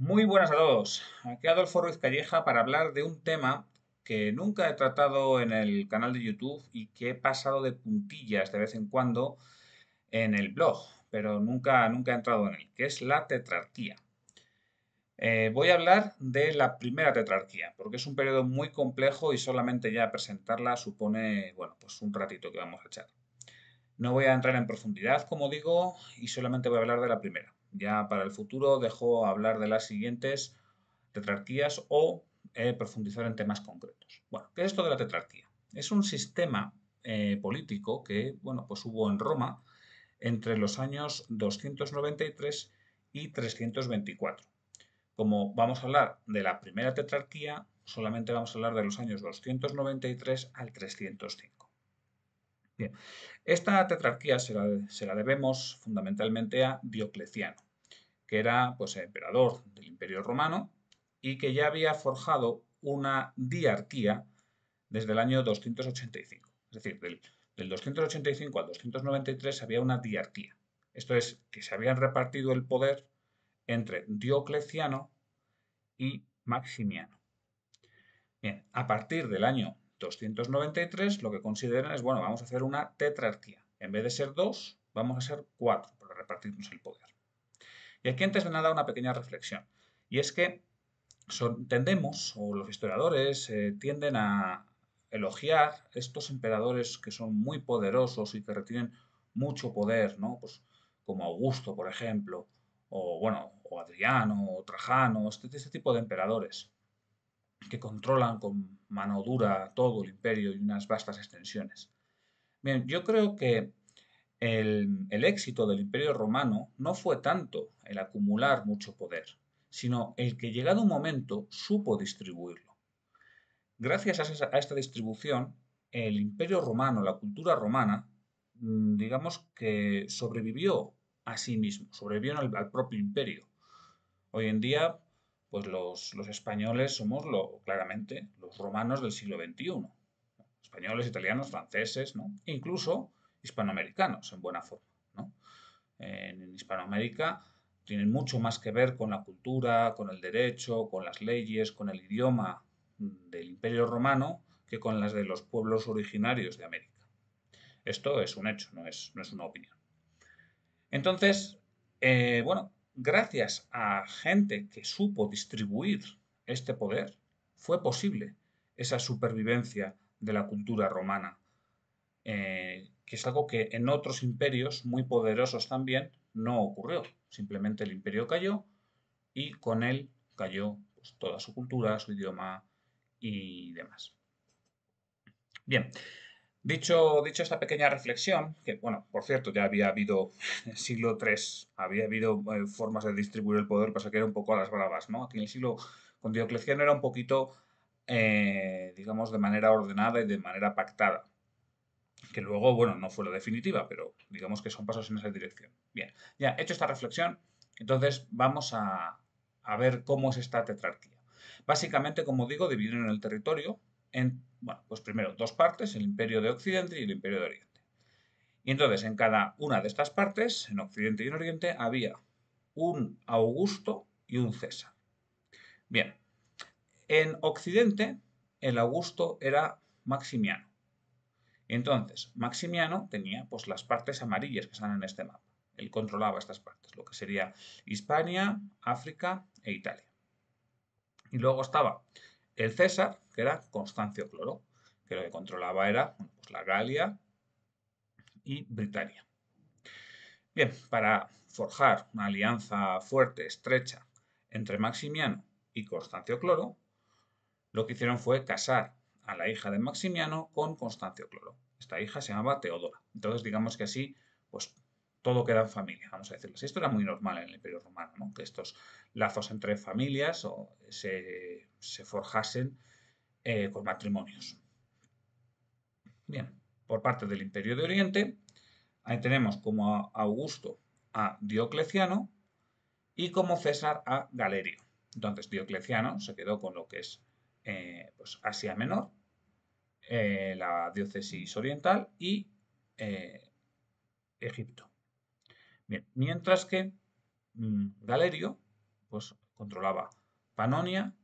Muy buenas a todos. Aquí Adolfo Ruiz Calleja para hablar de un tema que nunca he tratado en el canal de YouTube y que he pasado de puntillas de vez en cuando en el blog, pero nunca, nunca he entrado en él, que es la tetrarquía. Eh, voy a hablar de la primera tetrarquía, porque es un periodo muy complejo y solamente ya presentarla supone, bueno, pues un ratito que vamos a echar. No voy a entrar en profundidad, como digo, y solamente voy a hablar de la primera. Ya para el futuro dejo hablar de las siguientes tetrarquías o eh, profundizar en temas concretos. Bueno, ¿qué es esto de la tetrarquía? Es un sistema eh, político que bueno, pues hubo en Roma entre los años 293 y 324. Como vamos a hablar de la primera tetrarquía, solamente vamos a hablar de los años 293 al 305. Bien, esta tetrarquía se la, debemos fundamentalmente a Diocleciano, que era pues, emperador del Imperio Romano y que ya había forjado una diarquía desde el año 285. Es decir, del, del 285 al 293 había una diarquía. Esto es, que se habían repartido el poder entre Diocleciano y Maximiano. Bien, a partir del año 293 lo que consideran es, bueno, vamos a hacer una tetrarquía. En vez de ser dos, vamos a ser cuatro, para repartirnos el poder. Y aquí antes de nada una pequeña reflexión. Y es que tendemos, o los historiadores eh, tienden a elogiar estos emperadores que son muy poderosos y que retienen mucho poder, ¿no? Pues como Augusto, por ejemplo, o bueno, o Adriano, o Trajano, este, este tipo de emperadores que controlan con mano dura todo el imperio y unas vastas extensiones. Bien, yo creo que el, éxito del imperio romano no fue tanto el acumular mucho poder, sino el que llegado un momento supo distribuirlo. Gracias a, esta distribución, el imperio romano, la cultura romana, mm, digamos que sobrevivió a sí mismo, sobrevivió al, al propio imperio. Hoy en día pues los, españoles somos lo, claramente los romanos del siglo XXI. Españoles, italianos, franceses, ¿no? E incluso hispanoamericanos, en buena forma. ¿no? En Hispanoamérica tienen mucho más que ver con la cultura, con el derecho, con las leyes, con el idioma del Imperio Romano que con las de los pueblos originarios de América. Esto es un hecho, no es, no es una opinión. Entonces, eh, bueno, Gracias a gente que supo distribuir este poder, fue posible esa supervivencia de la cultura romana, eh, que es algo que en otros imperios muy poderosos también no ocurrió. Simplemente el imperio cayó y con él cayó pues, toda su cultura, su idioma y demás. Bien, Dicho, esta pequeña reflexión, que bueno, por cierto, ya había habido en el siglo III, había habido eh, formas de distribuir el poder, pasa que era un poco a las bravas, ¿no? Aquí en el siglo con Diocleciano era un poquito, eh, digamos, de manera ordenada y de manera pactada. Que luego, bueno, no fue la definitiva, pero digamos que son pasos en esa dirección. Bien, ya hecho esta reflexión, entonces vamos a, a ver cómo es esta tetrarquía. Básicamente, como digo, dividieron el territorio, en, bueno, pues primero dos partes, el imperio de Occidente y el imperio de Oriente. Y entonces en cada una de estas partes, en Occidente y en Oriente, había un Augusto y un César. Bien, en Occidente el Augusto era Maximiano. Entonces, Maximiano tenía pues, las partes amarillas que están en este mapa. Él controlaba estas partes, lo que sería Hispania, África e Italia. Y luego estaba el César, que era Constancio Cloro, que lo que controlaba era pues, la Galia y Britania. Bien, para forjar una alianza fuerte, estrecha, entre Maximiano y Constancio Cloro, lo que hicieron fue casar a la hija de Maximiano con Constancio Cloro. Esta hija se llamaba Teodora. Entonces, digamos que así, pues todo queda en familia, vamos a decirlo Esto era muy normal en el Imperio Romano, que estos lazos entre familias o se se forjasen eh, con matrimonios. Bien, por parte del Imperio de Oriente, ahí tenemos como Augusto a Diocleciano y como César a Galerio. Entonces Diocleciano se quedó con lo que es eh, pues Asia Menor, eh, la diócesis oriental y Egipto. Bien, mientras que mm, Galerio pues, controlaba Panonia,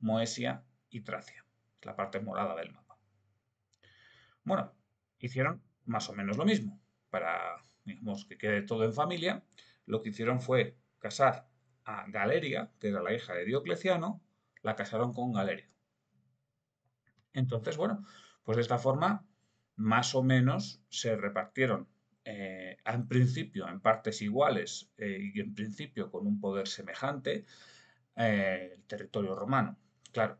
Moesia y Tracia, la parte morada del mapa. Bueno, hicieron más o menos lo mismo. Para que quede todo en familia, lo que hicieron fue casar a Galeria, que era la hija de Diocleciano, la casaron con Galerio. Entonces, bueno, pues de esta forma, más o menos se repartieron eh, en principio en partes iguales eh, y en principio con un poder semejante eh, el territorio romano claro,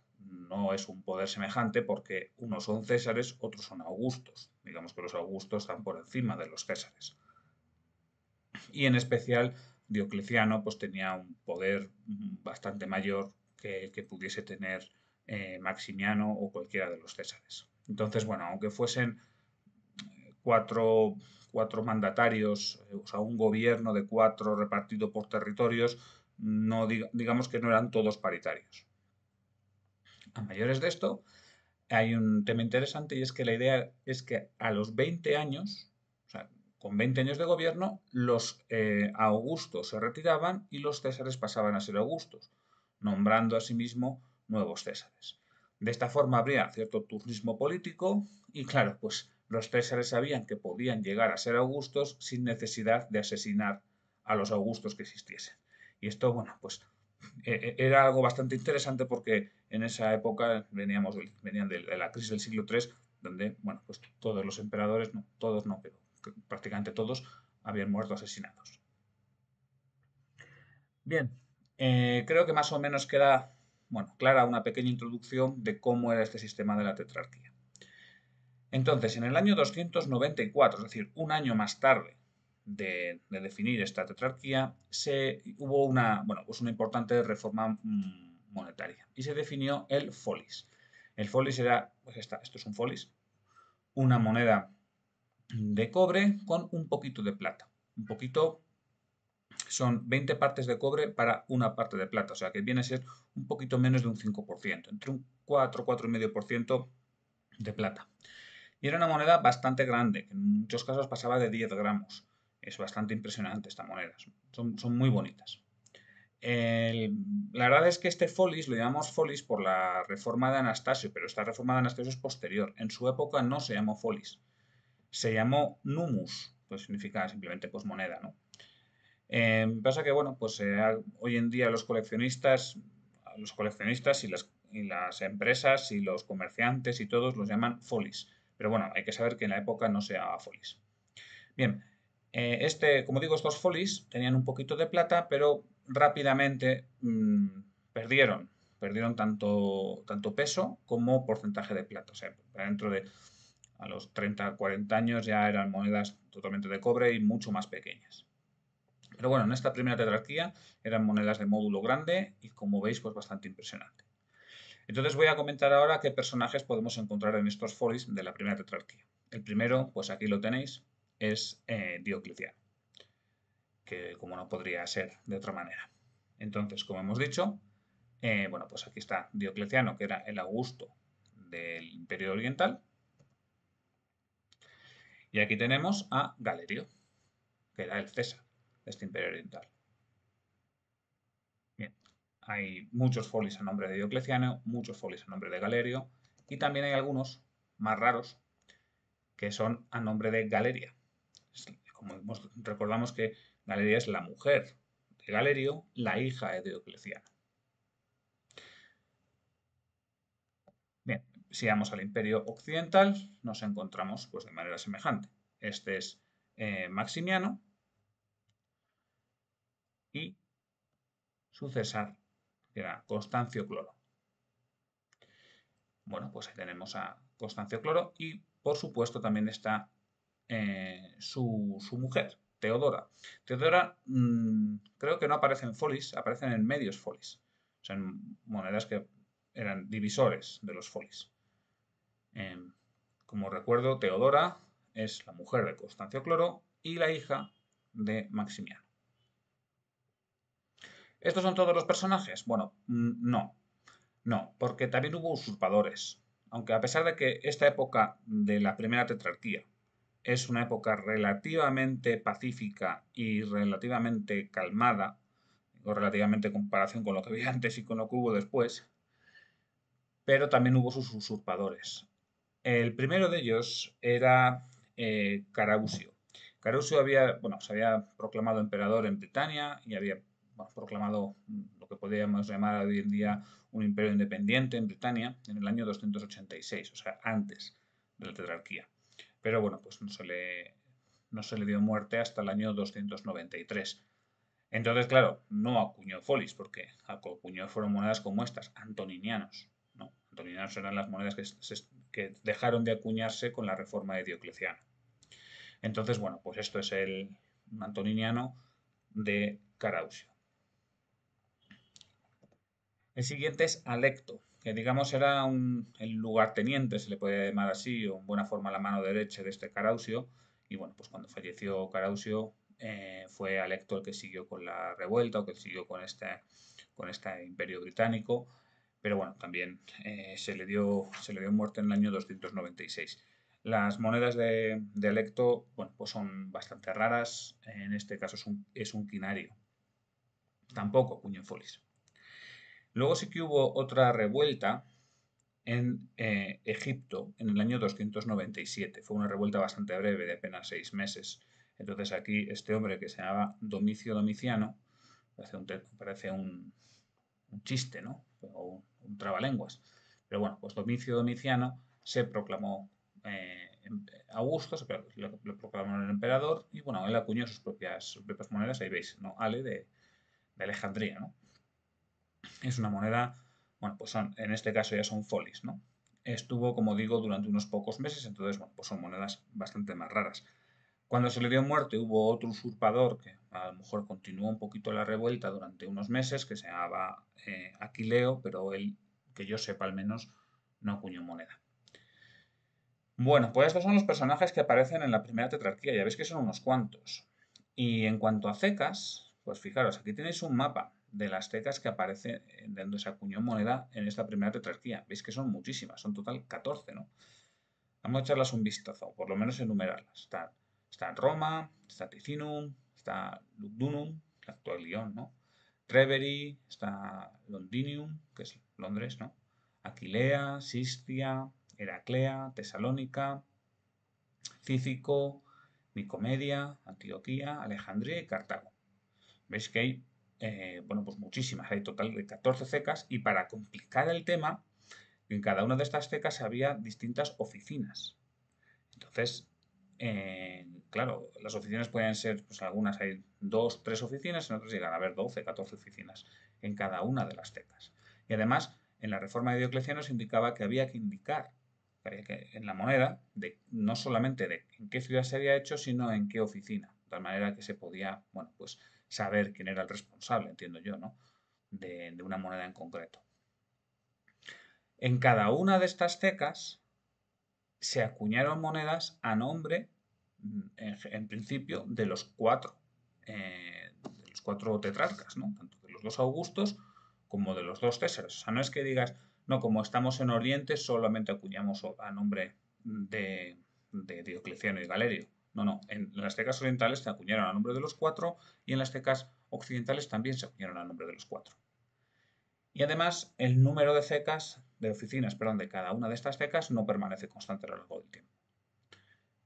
no es un poder semejante porque unos son césares, otros son augustos. Digamos que los augustos están por encima de los césares. Y en especial Diocleciano pues tenía un poder bastante mayor que el que pudiese tener eh, Maximiano o cualquiera de los césares. Entonces, bueno, aunque fuesen eh, cuatro, mandatarios, eh, o sea, un gobierno de cuatro repartido por territorios, no, digamos que no eran todos paritarios a mayores de esto, hay un tema interesante y es que la idea es que a los 20 años, o sea, con 20 años de gobierno, los eh, augustos se retiraban y los césares pasaban a ser augustos, nombrando a sí nuevos césares. De esta forma habría cierto turismo político y claro, pues los césares sabían que podían llegar a ser augustos sin necesidad de asesinar a los augustos que existiesen. Y esto, bueno, pues e, e, era algo bastante interesante porque en esa época veníamos, venían de, la crisis del siglo III, donde, bueno, pues todos los emperadores, no, todos no, pero prácticamente todos habían muerto asesinados. Bien, eh, creo que más o menos queda, bueno, clara una pequeña introducción de cómo era este sistema de la tetrarquía. Entonces, en el año 294, es decir, un año más tarde de, definir esta tetrarquía, se, hubo una, bueno, pues una importante reforma mm, monetaria y se definió el folis. El folis era, pues esto es un folis, una moneda de cobre con un poquito de plata. Un poquito son 20 partes de cobre para una parte de plata, o sea que viene a ser un poquito menos de un 5%, entre un 4, 4,5% de plata. Y era una moneda bastante grande, que en muchos casos pasaba de 10 gramos es bastante impresionante esta moneda, son, muy bonitas. la verdad es que este folis lo llamamos folis por la reforma de Anastasio, pero esta reforma de Anastasio es posterior. En su época no se llamó folis, se llamó numus, pues significa simplemente pues moneda, ¿no? Eh, pasa que, bueno, pues eh, hoy en día los coleccionistas, los coleccionistas y las, y las empresas y los comerciantes y todos los llaman folis. Pero bueno, hay que saber que en la época no se llamaba folis. Bien, eh, este, como digo, estos folies tenían un poquito de plata, pero rápidamente mm, perdieron. Perdieron tanto, tanto peso como porcentaje de plata. O sea, dentro de a los 30, 40 años ya eran monedas totalmente de cobre y mucho más pequeñas. Pero bueno, en esta primera tetrarquía eran monedas de módulo grande y como veis, pues bastante impresionante. Entonces voy a comentar ahora qué personajes podemos encontrar en estos folies de la primera tetrarquía. El primero, pues aquí lo tenéis, es eh, Diocleciano, que como no podría ser de otra manera. Entonces, como hemos dicho, eh, bueno, pues aquí está Diocleciano, que era el Augusto del Imperio Oriental. Y aquí tenemos a Galerio, que era el César de este Imperio Oriental. Bien, hay muchos folios a nombre de Diocleciano, muchos folios a nombre de Galerio, y también hay algunos más raros que son a nombre de Galeria, como recordamos que Galeria es la mujer de Galerio, la hija de Diocleciano. Bien, si vamos al imperio occidental, nos encontramos pues, de manera semejante. Este es eh, Maximiano y su César, que era Constancio Cloro. Bueno, pues ahí tenemos a Constancio Cloro y, por supuesto, también está eh, su, mujer, Teodora. Teodora mm, creo que no aparece en folis aparecen en medios folis O sea, en monedas que eran divisores de los folis em, como recuerdo, Teodora es la mujer de Constancio Cloro y la hija de Maximiano. ¿Estos son todos los personajes? Bueno, mm, no. No, porque también hubo usurpadores. Aunque a pesar de que esta época de la primera tetrarquía, es una época relativamente pacífica y relativamente calmada, o relativamente en comparación con lo que había antes y con lo que hubo después, pero también hubo sus usurpadores. El primero de ellos era eh, Carausio. Carausio había, bueno, se había proclamado emperador en Britania y había proclamado lo que podríamos llamar hoy en día un imperio independiente en Britania en el año 286, o sea, antes de la tetrarquía pero bueno, pues no se le, dio muerte hasta el año 293. Entonces, claro, no acuñó folis, porque acuñó fueron monedas como estas, antoninianos. Antoninianos eran las monedas que, que dejaron de acuñarse con la reforma de Diocleciano. Entonces, bueno, pues esto es el antoniniano de Carausio. El siguiente es Alecto, que digamos era un, el lugarteniente, se le puede llamar así, o en buena forma la mano derecha de este Carausio, y bueno, pues cuando falleció Carausio eh, fue Alecto el que siguió con la revuelta o que siguió con este, con este imperio británico, pero bueno, también eh, se, le dio, se le dio muerte en el año 296. Las monedas de, de Alecto bueno, pues son bastante raras, en este caso es un, quinario, tampoco cuño en Luego sí que hubo otra revuelta en eh, Egipto en el año 297. Fue una revuelta bastante breve, de apenas seis meses. Entonces aquí este hombre que se llamaba Domicio Domiciano, parece un, chiste, ¿no? O un, trabalenguas. Pero bueno, pues Domicio Domiciano se proclamó eh, em, Augusto, se, lo, proclamó el emperador y bueno, él acuñó sus propias, propias monedas, ahí veis, ¿no? Ale de Alejandría, ¿no? Es una moneda, bueno, pues son, en este caso ya son folies, ¿no? Estuvo, como digo, durante unos pocos meses, entonces, bueno, pues son monedas bastante más raras. Cuando se le dio muerte hubo otro usurpador que a lo mejor continuó un poquito la revuelta durante unos meses, que se llamaba eh, Aquileo, pero él, que yo sepa al menos, no acuñó moneda. Bueno, pues estos son los personajes que aparecen en la primera tetrarquía, ya veis que son unos cuantos. Y en cuanto a Cecas, pues fijaros, aquí tenéis un mapa de las tecas que aparecen eh, de esa se moneda en esta primera tetrarquía. Veis que son muchísimas, son total 14, ¿no? Vamos a echarlas un vistazo, por lo menos enumerarlas. Está, está Roma, está Ticinum, está Lugdunum, la actual Lyon, ¿no? Treveri, está Londinium, que es Londres, ¿no? Aquilea, Sistia, Heraclea, Tesalónica, Cícico, Nicomedia, Antioquía, Alejandría y Cartago. Veis que hay eh, bueno, pues muchísimas, hay total de 14 cecas y para complicar el tema, en cada una de estas cecas había distintas oficinas. Entonces, eh, claro, las oficinas pueden ser, pues algunas hay dos, tres oficinas, en otras llegan a haber 12, 14 oficinas en cada una de las cecas. Y además, en la reforma de Diocleciano se indicaba que había que indicar que en la moneda de, no solamente de en qué ciudad se había hecho, sino en qué oficina. De tal manera que se podía, bueno, pues saber quién era el responsable, entiendo yo, ¿no? De, una moneda en concreto. En cada una de estas tecas se acuñaron monedas a nombre, en, principio, de los cuatro, eh, los cuatro tetrarcas, ¿no? Tanto de los dos Augustos como de los dos Césares. O sea, no es que digas, no, como estamos en Oriente, solamente acuñamos a nombre de, de Diocleciano y Galerio. No, no, en las tecas orientales se acuñaron a nombre de los cuatro y en las tecas occidentales también se acuñaron al nombre de los cuatro. Y además, el número de cecas, de oficinas, perdón, de cada una de estas cecas no permanece constante a lo largo del tiempo.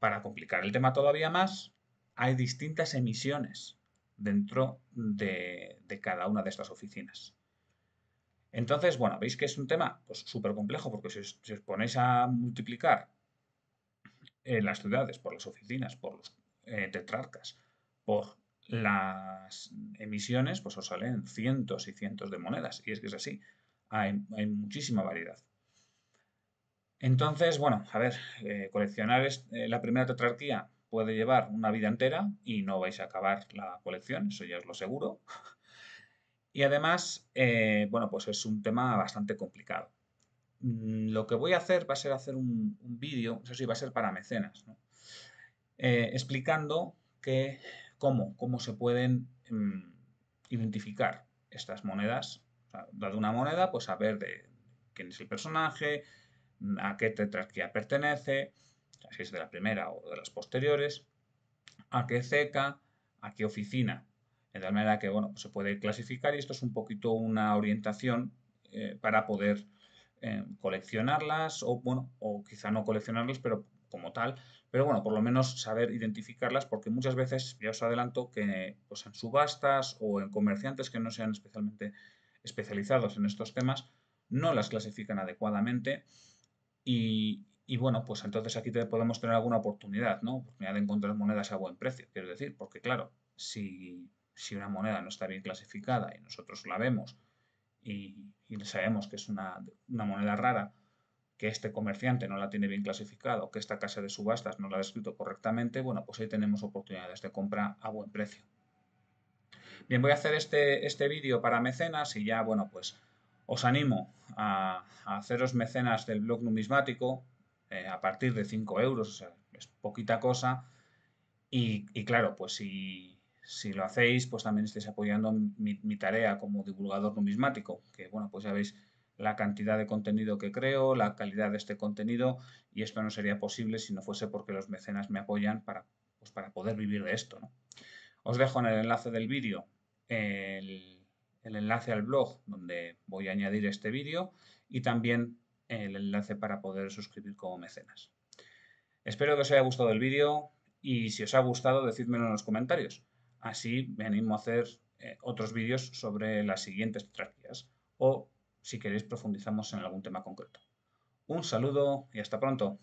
Para complicar el tema todavía más, hay distintas emisiones dentro de, cada una de estas oficinas. Entonces, bueno, veis que es un tema súper pues complejo porque si os ponéis a multiplicar las ciudades, por las oficinas, por los eh, tetrarcas, por las emisiones, pues os salen cientos y cientos de monedas. Y es que es así. Hay, muchísima variedad. Entonces, bueno, a ver, eh, coleccionar es, eh, la primera tetrarquía puede llevar una vida entera y no vais a acabar la colección, eso ya os lo aseguro. y además, bueno, pues es un tema bastante complicado. Mm, lo que voy a hacer va a ser hacer un, vídeo, eso sí, va a ser para mecenas, eh, explicando cómo, cómo se pueden mm, identificar estas monedas. dado una moneda, pues saber de quién es el personaje, a qué tetrarquía pertenece, si es de la primera o de las posteriores, a qué ceca, a qué oficina. De tal manera que, bueno, se puede clasificar y esto es un poquito una orientación eh, para poder eh, coleccionarlas o, bueno, o quizá no coleccionarlas, pero como tal, pero bueno, por lo menos saber identificarlas porque muchas veces, ya os adelanto, que pues en subastas o en comerciantes que no sean especialmente especializados en estos temas, no las clasifican adecuadamente y, bueno, pues entonces aquí te podemos tener alguna oportunidad, ¿no? Oportunidad de encontrar monedas a buen precio, quiero decir, porque claro, si, si una moneda no está bien clasificada y nosotros la vemos, y, sabemos que es una, moneda rara, que este comerciante no la tiene bien clasificado, que esta casa de subastas no la ha descrito correctamente, bueno, pues ahí tenemos oportunidades de compra a buen precio. Bien, voy a hacer este, este vídeo para mecenas y ya, bueno, pues os animo a, haceros mecenas del blog numismático eh, a partir de 5 euros, o sea, es poquita cosa. y claro, pues si, si lo hacéis, pues también estáis apoyando mi, tarea como divulgador numismático, que bueno, pues ya veis la cantidad de contenido que creo, la calidad de este contenido, y esto no sería posible si no fuese porque los mecenas me apoyan para, pues para poder vivir de esto. Os dejo en el enlace del vídeo el, el enlace al blog donde voy a añadir este vídeo y también el enlace para poder suscribir como mecenas. Espero que os haya gustado el vídeo y si os ha gustado decídmelo en los comentarios. Así venimos a hacer eh, otros vídeos sobre las siguientes estrategias o si queréis profundizamos en algún tema concreto. Un saludo y hasta pronto.